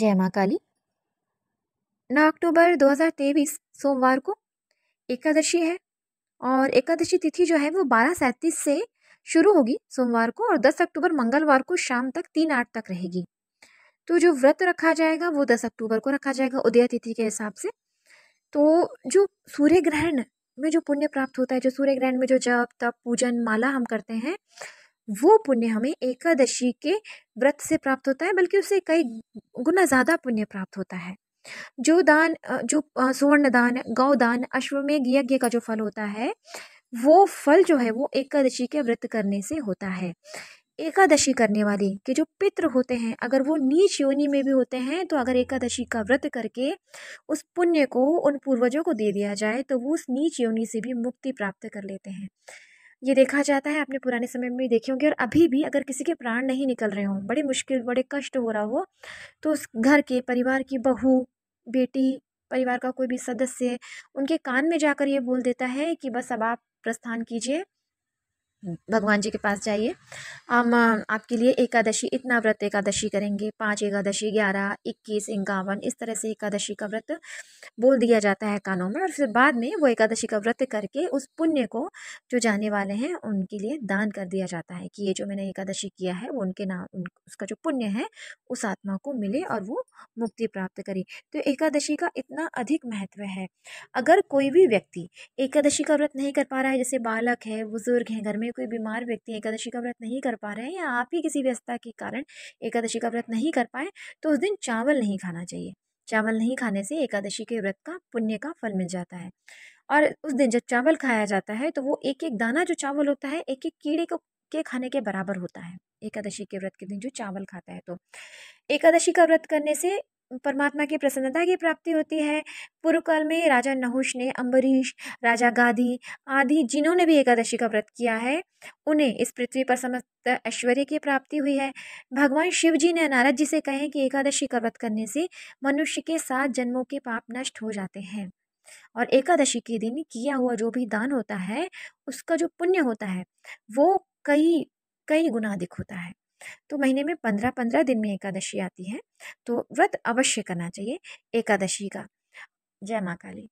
जय माँ काली नौ अक्टूबर 2023 सोमवार को एकादशी है और एकादशी तिथि जो है वो बारह सैंतीस से शुरू होगी सोमवार को और दस अक्टूबर मंगलवार को शाम तक तीन आठ तक रहेगी तो जो व्रत रखा जाएगा वो दस अक्टूबर को रखा जाएगा उदय तिथि के हिसाब से तो जो सूर्य ग्रहण में जो पुण्य प्राप्त होता है जो सूर्य ग्रहण में जो जप तप पूजन माला हम करते हैं वो पुण्य हमें एकादशी के व्रत से प्राप्त होता है बल्कि उससे कई गुना ज़्यादा पुण्य प्राप्त होता है जो दान जो सुवर्ण दान गौ दान अश्वमेघ यज्ञ का जो फल होता है वो फल जो है वो एकादशी के व्रत करने से होता है एकादशी करने वाले के जो पित्र होते हैं अगर वो नीच योनि में भी होते हैं तो अगर एकादशी का व्रत करके उस पुण्य को उन पूर्वजों को दे दिया जाए तो वो उस नीच योनि से भी मुक्ति प्राप्त कर लेते हैं ये देखा जाता है आपने पुराने समय में भी देखे होंगे और अभी भी अगर किसी के प्राण नहीं निकल रहे हों बड़ी मुश्किल बड़े कष्ट हो रहा हो तो उस घर के परिवार की बहू बेटी परिवार का कोई भी सदस्य उनके कान में जाकर ये बोल देता है कि बस अब आप प्रस्थान कीजिए भगवान जी के पास जाइए हम आपके लिए एकादशी इतना व्रत एकादशी करेंगे पाँच एकादशी ग्यारह इक्कीस इक्यावन इस तरह से एकादशी का व्रत बोल दिया जाता है कानों में और फिर बाद में वो एकादशी का व्रत करके उस पुण्य को जो जाने वाले हैं उनके लिए दान कर दिया जाता है कि ये जो मैंने एकादशी किया है वो उनके नाम उन, उसका जो पुण्य है उस आत्मा को मिले और वो मुक्ति प्राप्त करे तो एकादशी का इतना अधिक महत्व है अगर कोई भी व्यक्ति एकादशी का व्रत नहीं कर पा रहा है जैसे बालक है बुजुर्ग हैं घर में में कोई बीमार व्यक्ति एकादशी का व्रत नहीं कर पा रहे हैं या आप ही किसी व्यस्तता के कारण एकादशी का व्रत नहीं कर पाए तो उस दिन चावल नहीं खाना चाहिए चावल नहीं खाने से एकादशी के व्रत का पुण्य का फल मिल जाता है और उस दिन जब चावल खाया जाता है तो वो एक एक दाना जो चावल होता है एक एक कीड़े को के खाने के बराबर होता है एकादशी के व्रत के दिन जो चावल खाता है तो एकादशी का व्रत करने से परमात्मा की प्रसन्नता की प्राप्ति होती है पूर्व काल में राजा नहुष ने अम्बरीश राजा गादी आदि जिन्होंने भी एकादशी का व्रत किया है उन्हें इस पृथ्वी पर समस्त ऐश्वर्य की प्राप्ति हुई है भगवान शिव जी ने नारद जी से कहे कि एकादशी का व्रत करने से मनुष्य के सात जन्मों के पाप नष्ट हो जाते हैं और एकादशी के दिन किया हुआ जो भी दान होता है उसका जो पुण्य होता है वो कई कई गुना अधिक होता है तो महीने में पंद्रह पंद्रह दिन में एकादशी आती है तो व्रत अवश्य करना चाहिए एकादशी का जय माँ काली